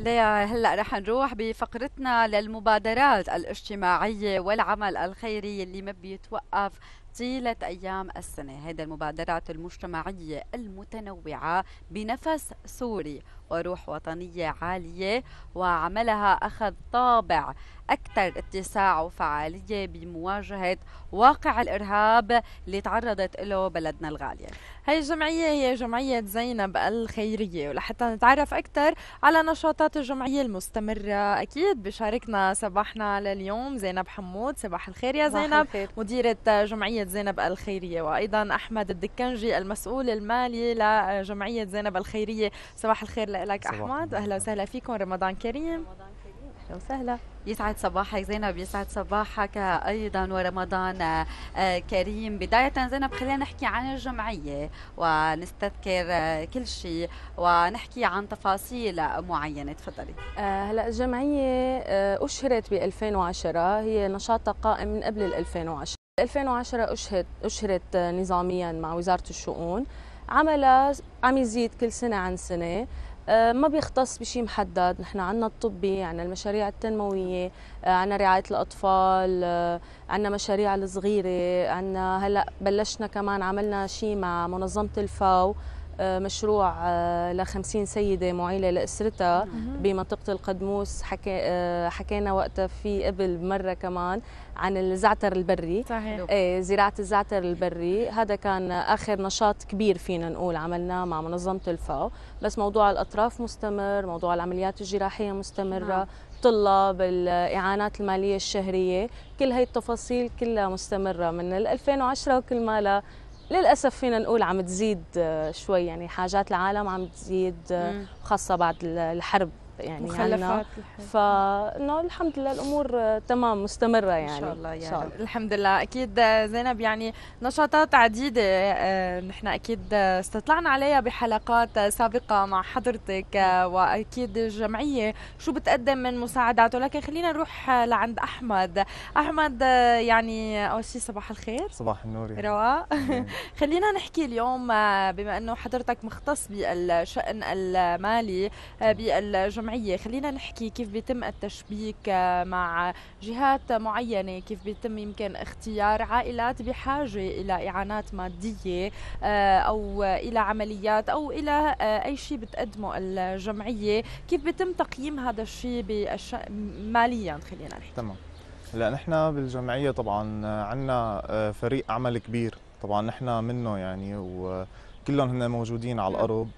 هلا رح نروح بفقرتنا للمبادرات الاجتماعية والعمل الخيري اللي ما بيتوقف طيلة أيام السنة هذه المبادرات المجتمعية المتنوعة بنفس سوري وروح وطنية عالية وعملها أخذ طابع أكثر اتساع وفعالية بمواجهة واقع الإرهاب اللي تعرضت له بلدنا الغالية هاي الجمعية هي جمعية زينب الخيرية ولحتى نتعرف أكثر على نشاطات الجمعية المستمرة أكيد بشاركنا صباحنا لليوم زينب حمود صباح الخير يا زينب الخير. مديرة جمعية زينب الخيرية وأيضا أحمد الدكنجي المسؤول المالي لجمعية زينب الخيرية صباح الخير لك احمد اهلا وسهلا فيكم رمضان كريم اهلا وسهلا يسعد صباحك زينب يسعد صباحك ايضا ورمضان آه، كريم بدايه زينب خلينا نحكي عن الجمعيه ونستذكر آه، كل شيء ونحكي عن تفاصيل معينه تفضلي آه، هلا الجمعيه اشهرت ب 2010 هي نشاطها قائم من قبل 2010 2010 اشهرت اشهرت نظاميا مع وزاره الشؤون عملها عم يزيد كل سنه عن سنه آه، ما بيختص بشيء محدد نحن عندنا الطبي عندنا المشاريع التنموية آه، عندنا رعاية الأطفال آه، عندنا مشاريع الصغيرة عندنا هلأ بلشنا كمان عملنا شيء مع منظمة الفاو آه، مشروع آه، ل 50 سيده معيله لاسرتها بمنطقه القدموس حكي آه، حكينا وقتها في قبل مره كمان عن الزعتر البري صحيح. إيه، زراعه الزعتر البري هذا كان اخر نشاط كبير فينا نقول عملناه مع منظمه الفاو بس موضوع الاطراف مستمر موضوع العمليات الجراحيه مستمره آه. الاعانات الماليه الشهريه كل هي التفاصيل كلها مستمره من 2010 وكل ما للاسف فينا نقول عم تزيد آه، شوي يعني حاجات العالم عم تزيد آه، خاصه بعد الحرب يعني مخلفات عنا فانه الحمد لله الامور تمام مستمره يعني ان شاء الله يعني شاء الله. الحمد لله اكيد زينب يعني نشاطات عديده آه، نحن اكيد استطلعنا عليها بحلقات سابقه مع حضرتك آه، واكيد الجمعيه شو بتقدم من مساعدات ولكن خلينا نروح لعند احمد احمد آه، يعني اول شيء صباح الخير صباح النور رواء خلينا نحكي اليوم بما انه حضرتك مختص بالشان المالي بالجمعيه الجمعية خلينا نحكي كيف بيتم التشبيك مع جهات معينة كيف بيتم يمكن اختيار عائلات بحاجة إلى إعانات مادية آه، أو إلى عمليات أو إلى آه، أي شيء بتقدمه الجمعية كيف بيتم تقييم هذا الشيء ماليا خلينا نحكي تمام هلا نحن بالجمعية طبعا آه، عندنا فريق عمل كبير طبعا نحن منه يعني وكلهم هن موجودين على نعم. الأرض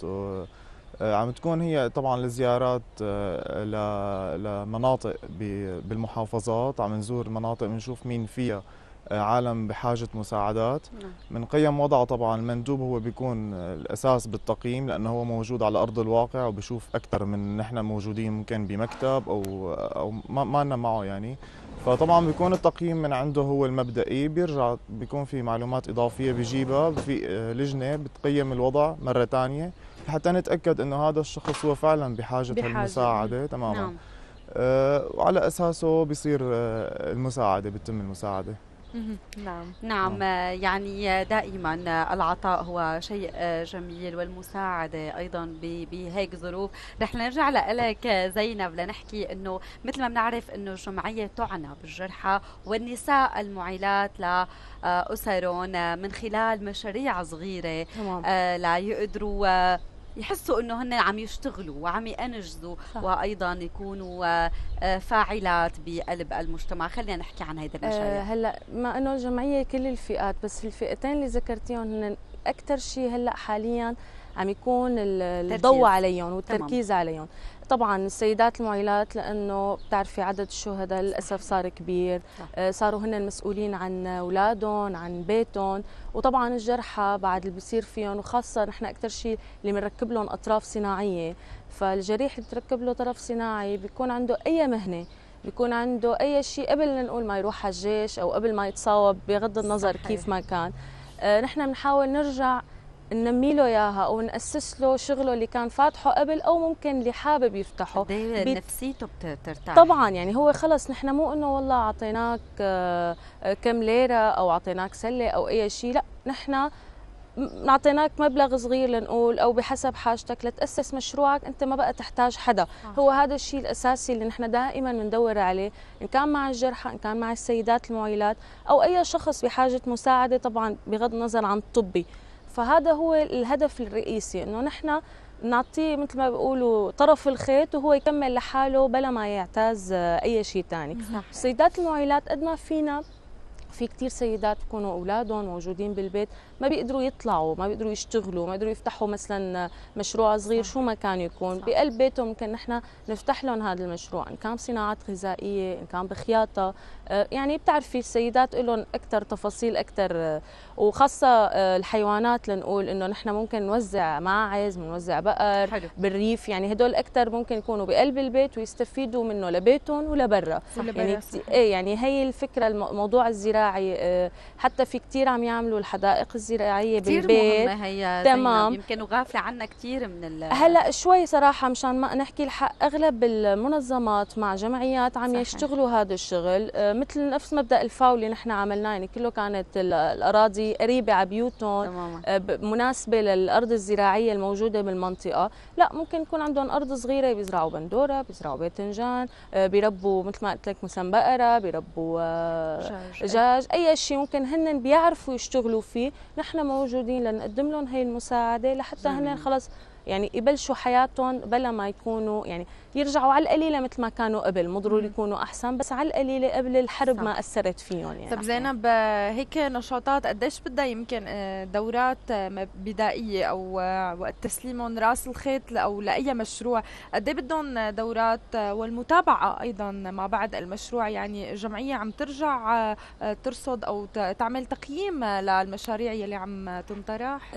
آه، عم تكون هي طبعا لزيارات آه، لمناطق بالمحافظات عم نزور مناطق بنشوف مين فيها آه، عالم بحاجة مساعدات نعم. من قيم وضعه طبعا المندوب هو بيكون الأساس بالتقييم لأنه هو موجود على أرض الواقع وبشوف أكثر من نحن موجودين ممكن بمكتب أو, أو ما لنا معه يعني فطبعا بيكون التقييم من عنده هو المبدئي بيرجع بيكون في معلومات إضافية بجيبها في لجنة بتقيم الوضع مرة ثانية حتى نتاكد انه هذا الشخص هو فعلا بحاجه, بحاجة. المساعده نعم. تماما نعم. وعلى اساسه بصير آه، المساعده بتتم المساعده نعم نعم, نعم. آه، يعني دائما العطاء هو شيء جميل والمساعدة أيضا بهيك ظروف رح نرجع لك زينب لنحكي أنه مثل ما بنعرف أنه الجمعية تعنى بالجرحى والنساء المعيلات لأسرهم من خلال مشاريع صغيرة لا ليقدروا يحسوا انه هن عم يشتغلوا وعم ينجزوا وايضا يكونوا آه، آه، فاعلات بقلب المجتمع خلينا نحكي عن هيدا المشاريع أه هلا ما انه الجمعيه كل الفئات بس الفئتين اللي ذكرتيهم هن اكثر شيء هلا حاليا عم يكون الضوء عليهم والتركيز عليهم طبعا السيدات المعيلات لانه بتعرفي عدد الشهداء للاسف صار كبير آه، صاروا هن المسؤولين عن اولادهم عن بيتهم وطبعا الجرحى بعد اللي بصير فيهم وخاصه نحن اكثر شيء اللي بنركب لهم اطراف صناعيه فالجريح اللي بتركب له طرف صناعي بيكون عنده اي مهنه بيكون عنده اي شيء قبل نقول ما يروح على الجيش او قبل ما يتصاوب بغض النظر صحيح. كيف ما كان آه، نحن بنحاول نرجع ننمي له اياها او ناسس له شغله اللي كان فاتحه قبل او ممكن اللي حابب يفتحه إيه بي... نفسيته بترتاح طبعا يعني هو خلص نحن مو انه والله اعطيناك آه، كم ليره او اعطيناك سله او اي شيء لا نحن اعطيناك مبلغ صغير لنقول او بحسب حاجتك لتاسس مشروعك انت ما بقى تحتاج حدا آه. هو هذا الشيء الاساسي اللي نحن دائما بندور عليه ان كان مع الجرحى ان كان مع السيدات المعيلات او اي شخص بحاجه مساعده طبعا بغض النظر عن الطبي فهذا هو الهدف الرئيسي انه نحن نعطيه مثل ما بيقولوا طرف الخيط وهو يكمل لحاله بلا ما يعتاز آه، اي شيء ثاني السيدات المعيلات قد ما فينا في كثير سيدات بكونوا اولادهم موجودين بالبيت ما بيقدروا يطلعوا ما بيقدروا يشتغلوا ما بيقدروا يفتحوا مثلا آه، مشروع صغير صح. شو ما كان يكون صح. بقلب بيتهم ممكن نحن نفتح لهم هذا المشروع ان كان صناعات غذائيه ان كان بخياطه آه، يعني بتعرفي السيدات لهم اكثر تفاصيل اكثر آه، وخاصه آه، الحيوانات لنقول انه نحن ممكن نوزع ماعز بنوزع بقر حلو. بالريف يعني هدول اكثر ممكن يكونوا بقلب البيت ويستفيدوا منه لبيتهم ولبرا يعني ايه يعني هي الفكره الموضوع الزراعي حتى في كثير عم يعملوا الحدائق الزراعيه كتير بالبيت مهمة هي تمام يمكن غافله عنا كثير من ال... هلا شوي صراحه مشان ما نحكي الحق اغلب المنظمات مع جمعيات عم صحيح. يشتغلوا هذا الشغل مثل نفس مبدا الفاو اللي نحن عملناه يعني كله كانت الاراضي قريبه على بيوتهم آه، مناسبه للارض الزراعيه الموجوده بالمنطقه لا ممكن يكون عندهم ارض صغيره بيزرعوا بندوره بيزرعوا باذنجان آه، بيربوا مثل ما قلت لك مسم بقره بيربوا دجاج آه، اي شيء ممكن هن بيعرفوا يشتغلوا فيه نحن موجودين لنقدم لهم هي المساعده لحتى هن خلص يعني يبلشوا حياتهم بلا ما يكونوا يعني يرجعوا على القليله مثل ما كانوا قبل مو ضروري يكونوا احسن بس على القليله قبل الحرب صح. ما اثرت فيهم يعني طب زينب هيك نشاطات قديش بدها يمكن آه، دورات آه، بدائيه او آه، وقت تسليمهم راس الخيط او لاي مشروع قد إيه بدهم دورات والمتابعه ايضا مع بعد المشروع يعني الجمعيه عم ترجع ترصد او تعمل تقييم للمشاريع يلي عم تنطرح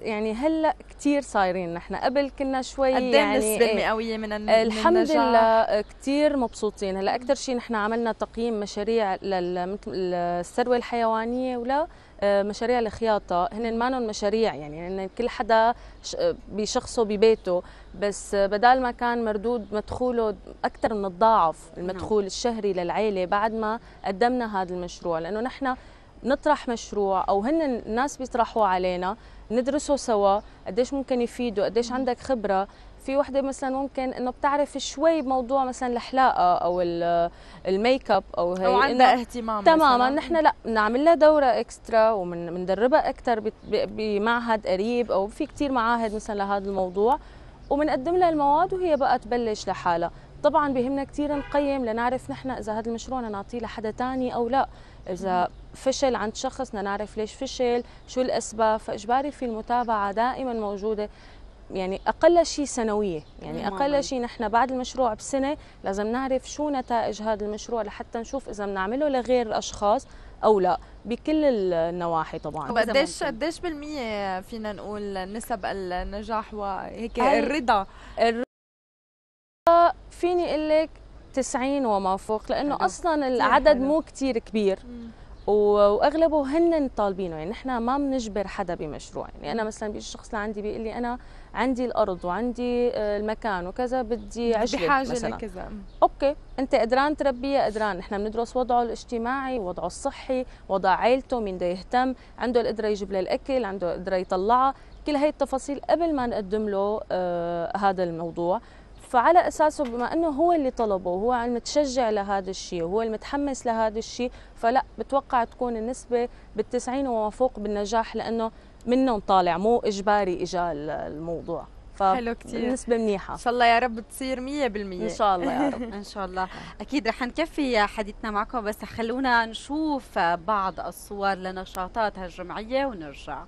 يعني هلا كثير صايرين نحن قبل كنا شوي قد إيه يعني نسبة إيه مئوية من النجاح الحمد لله آه، كثير مبسوطين هلا اكثر شيء نحن عملنا تقييم مشاريع للثروه الحيوانيه ولا آه، مشاريع الخياطة هن مانن مشاريع يعني هن كل حدا آه، بشخصه ببيته بس بدال ما كان مردود مدخوله أكثر من الضعف المدخول نعم. الشهري للعيلة بعد ما قدمنا هذا المشروع لأنه نحن نطرح مشروع أو هن الناس بيطرحوا علينا ندرسه سوا قديش ممكن يفيده قديش عندك خبره في وحده مثلا ممكن انه بتعرف شوي بموضوع مثلا الحلاقه او الميك اب او هي او عندها اهتمام تماما نحن لا بنعمل لها دوره اكسترا وبندربها اكثر بمعهد قريب او في كثير معاهد مثلا لهذا الموضوع وبنقدم لها المواد وهي بقى تبلش لحالها طبعا بهمنا كثير نقيم لنعرف نحن اذا هذا المشروع نعطيه لحدا ثاني او لا اذا فشل عند شخص بدنا نعرف ليش فشل شو الاسباب فاجباري في المتابعه دائما موجوده يعني اقل شيء سنويه يعني نعم. اقل شيء نحن بعد المشروع بسنه لازم نعرف شو نتائج هذا المشروع لحتى نشوف اذا بنعمله لغير اشخاص او لا بكل النواحي طبعا طب قديش قديش بالميه فينا نقول نسب النجاح وهيك الرضا الرضا فيني اقول لك 90 وما فوق لانه اصلا العدد مو كثير كبير مم. واغلبه هن طالبينه يعني نحن ما بنجبر حدا بمشروع يعني انا مثلا بيجي شخص لعندي بيقول لي انا عندي الارض وعندي آه، المكان وكذا بدي عجله بحاجه مثلا. لكذا اوكي انت قدران تربيه قدران نحن بندرس وضعه الاجتماعي وضعه الصحي وضع عائلته مين بده يهتم عنده القدره يجيب له الاكل عنده القدره يطلعها كل هي التفاصيل قبل ما نقدم له آه هذا الموضوع فعلى اساسه بما انه هو اللي طلبه وهو المتشجع لهذا الشيء وهو المتحمس لهذا الشيء فلا بتوقع تكون النسبه بال90 وما فوق بالنجاح لانه منهم طالع مو اجباري اجى الموضوع حلو كثير نسبة منيحة إن شاء الله يا رب تصير 100% إن شاء الله يا رب إن شاء الله أكيد رح نكفي حديثنا معكم بس خلونا نشوف بعض الصور لنشاطات هالجمعية ونرجع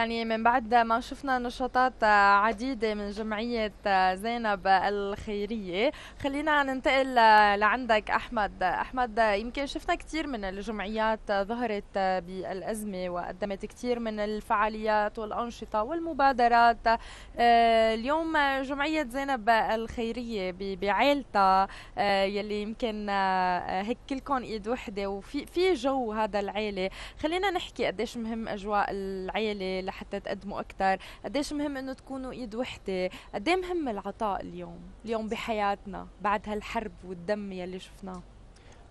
يعني من بعد ما شفنا نشاطات عديدة من جمعية زينب الخيرية خلينا ننتقل لعندك أحمد أحمد يمكن شفنا كثير من الجمعيات ظهرت بالأزمة وقدمت كثير من الفعاليات والأنشطة والمبادرات اليوم جمعية زينب الخيرية بعائلتها يلي يمكن هيك كلكم ايد وحده وفي في جو هذا العيله خلينا نحكي قديش مهم اجواء العيله لحتى تقدموا اكثر قديش مهم انه تكونوا ايد وحده قد إيه مهم العطاء اليوم اليوم بحياتنا بعد هالحرب والدم يلي شفناه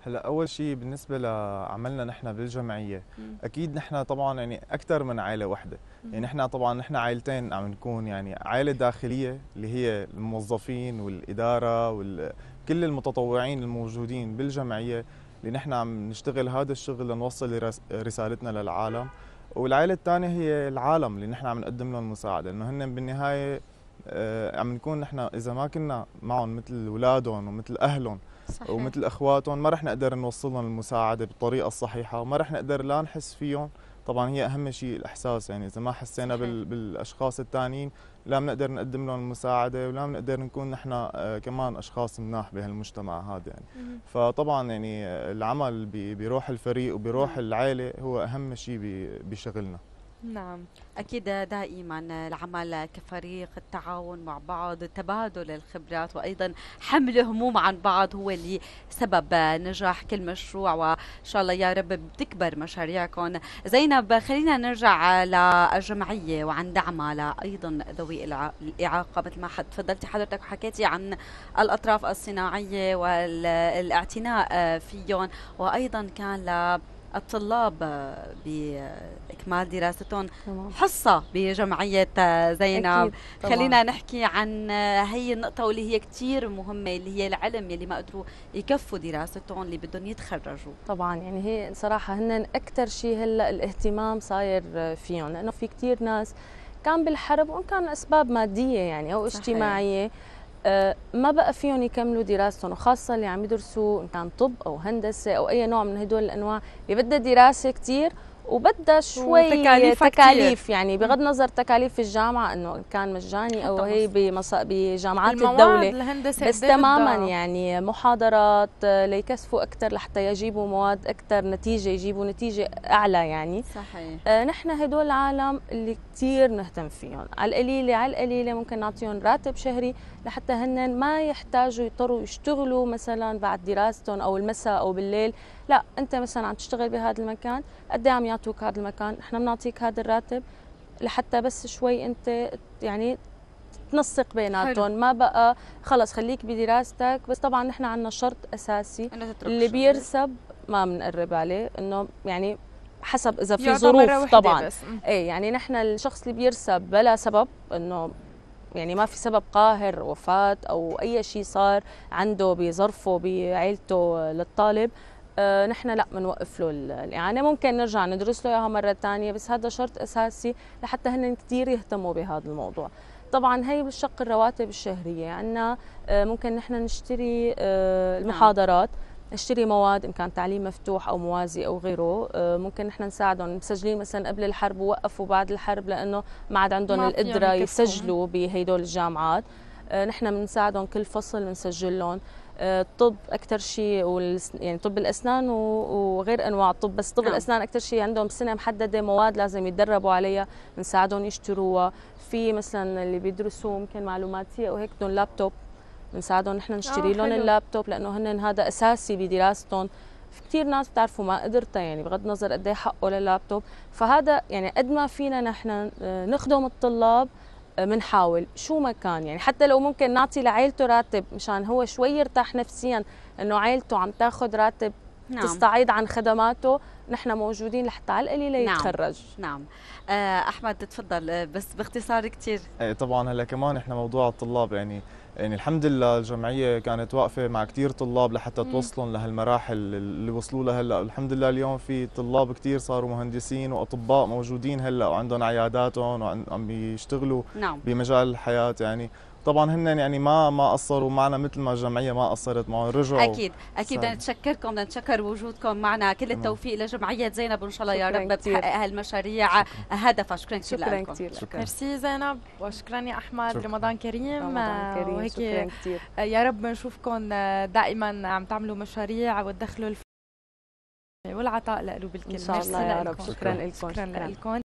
هلا اول شيء بالنسبه لعملنا نحن بالجمعيه مم. اكيد نحن طبعا يعني اكثر من عائله وحده مم. يعني نحن طبعا نحن عائلتين عم نكون يعني عائله داخليه اللي هي الموظفين والاداره وكل المتطوعين الموجودين بالجمعيه اللي نحن عم نشتغل هذا الشغل لنوصل رسالتنا للعالم والعائله الثانيه هي العالم اللي نحن عم نقدم لهم مساعده لانه هن بالنهايه آه، عم نكون نحن اذا ما كنا معهم مثل اولادهم ومثل اهلهم صحيح. ومثل اخواتهم ما رح نقدر نوصل لهم المساعده بالطريقه الصحيحه وما رح نقدر لا نحس فيهم طبعا هي اهم شيء الاحساس يعني اذا ما حسينا بال بالاشخاص الثانيين لا بنقدر نقدم لهم المساعده ولا بنقدر نكون نحن آه، كمان اشخاص مناح بهالمجتمع هذا يعني مم. فطبعا يعني العمل بروح الفريق وبروح نعم. العائله هو اهم شيء بشغلنا نعم أكيد دائما العمل كفريق التعاون مع بعض تبادل الخبرات وأيضا حمل هموم عن بعض هو اللي سبب نجاح كل مشروع وإن شاء الله يا رب بتكبر مشاريعكم زينب خلينا نرجع للجمعية وعن دعمها لأيضا ذوي الإعاقة مثل ما تفضلتي حضرتك وحكيتي عن الأطراف الصناعية والاعتناء فيهم وأيضا كان ل الطلاب آه، باكمال دراستهم حصه بجمعيه آه، زينب أكيد طبعا. خلينا نحكي عن آه، هي النقطه واللي هي كثير مهمه اللي هي العلم اللي ما قدروا يكفوا دراستهم اللي بدهم يتخرجوا طبعا يعني هي صراحه هن اكثر شيء هلا الاهتمام صاير فيهم لانه في كثير ناس كان بالحرب وان كان اسباب ماديه يعني او صحيح. اجتماعيه صحيح. أه، ما بقى فيهم يكملوا دراستهم وخاصة اللي عم يدرسوا إن كان طب أو هندسة أو أي نوع من هدول الأنواع اللي بدها دراسة كتير وبدها شوي تكاليف, تكاليف يعني بغض النظر تكاليف الجامعه انه كان مجاني او هي بمص... بجامعات الدوله الهندسة بس تماما ده. يعني محاضرات آه، ليكثفوا اكثر لحتى يجيبوا مواد اكثر نتيجه يجيبوا نتيجه اعلى يعني صحيح آه نحن هدول العالم اللي كثير نهتم فيهم على القليله على القليله ممكن نعطيهم راتب شهري لحتى هن ما يحتاجوا يضطروا يشتغلوا مثلا بعد دراستهم او المساء او بالليل لا انت مثلا عم تشتغل بهذا المكان قد إيه عم يعطوك هذا المكان احنا بنعطيك هذا الراتب لحتى بس شوي انت يعني تنسق بيناتهم ما بقى خلص خليك بدراستك بس طبعا نحن عندنا شرط اساسي اللي بيرسب ما بنقرب عليه انه يعني حسب اذا في ظروف طبعا اي ايه يعني نحن الشخص اللي بيرسب بلا سبب انه يعني ما في سبب قاهر وفاة أو أي شيء صار عنده بظرفه بعيلته للطالب آه، نحن لا بنوقف له الاعانه ممكن نرجع ندرس له اياها مره ثانيه بس هذا شرط اساسي لحتى هن كثير يهتموا بهذا الموضوع طبعا هي بالشق الرواتب الشهريه عندنا آه، ممكن نحن نشتري آه، المحاضرات نشتري مواد ان كان تعليم مفتوح او موازي او غيره ممكن نحن نساعدهم مسجلين مثلا قبل الحرب ووقفوا بعد الحرب لانه ما عاد عندهم القدره يعني يسجلوا بهدول الجامعات نحن بنساعدهم كل فصل بنسجل لهم الطب اكثر شيء يعني طب الاسنان وغير انواع الطب بس طب نعم. الاسنان اكثر شيء عندهم سنه محدده مواد لازم يتدربوا عليها بنساعدهم يشتروها في مثلا اللي بيدرسوا ممكن معلوماتيه وهيك بدهم لابتوب بنساعدهم نحن نشتري آه، لهم اللابتوب لانه هن هذا اساسي بدراستهم في كثير ناس بتعرفوا ما قدرتها يعني بغض النظر قد ايه حقه للابتوب فهذا يعني قد ما فينا نحن آه، نخدم الطلاب بنحاول شو ما كان يعني حتى لو ممكن نعطي لعائلته راتب مشان هو شوي يرتاح نفسيا انه عائلته عم تاخذ راتب نعم. تستعيد عن خدماته نحن موجودين لحتى على القليله نعم. يتخرج نعم, نعم. احمد تفضل آه، بس باختصار كثير إيه، طبعا هلا كمان احنا موضوع الطلاب يعني يعني الحمد لله الجمعيه كانت واقفه مع كثير طلاب لحتى توصلهم لهالمراحل اللي وصلوا لها هلا الحمد لله اليوم في طلاب كثير صاروا مهندسين واطباء موجودين هلا وعندهم عياداتهم وعم بيشتغلوا نعم. بمجال الحياه يعني طبعا هن يعني ما ما قصروا معنا مثل ما الجمعيه ما قصرت معهم رجعوا اكيد اكيد بدنا نتشكركم بدنا نتشكر وجودكم معنا كل التوفيق لجمعيه زينب وان شاء الله يا رب بتحقق هالمشاريع هدفها شكرا كثير شكرا كثير ميرسي زينب وشكرا يا احمد شكرا. رمضان كريم رمضان كريم وهيك شكرا كثير يا رب نشوفكم دائما عم تعملوا مشاريع وتدخلوا الف... والعطاء لقلوب الكل ان شاء الله يا رب شكرا لكم شكرا لكم